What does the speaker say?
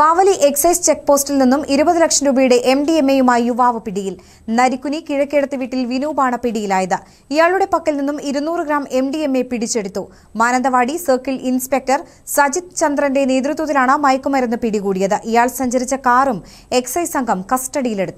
Bavali excise check പോസ്റ്റിൽ നിന്നും ഇരുപത് ലക്ഷം രൂപയുടെ എം ഡി എം എയുമായി യുവാവ് പിടിയിൽ നരിക്കുനി കിഴക്കേടത്ത് വീട്ടിൽ വിനൂപാണ് പിടിയിലായത് ഇയാളുടെ പക്കൽ നിന്നും ഇരുന്നൂറ് gram M D M A പിടിച്ചെടുത്തു മാനന്തവാടി സർക്കിൾ ഇൻസ്പെക്ടർ സജിത് ചന്ദ്രന്റെ നേതൃത്വത്തിലാണ് മയക്കുമരുന്ന് പിടികൂടിയത് ഇയാൾ സഞ്ചരിച്ച കാറും എക്സൈസ് സംഘം കസ്റ്റഡിയിലെടുത്തു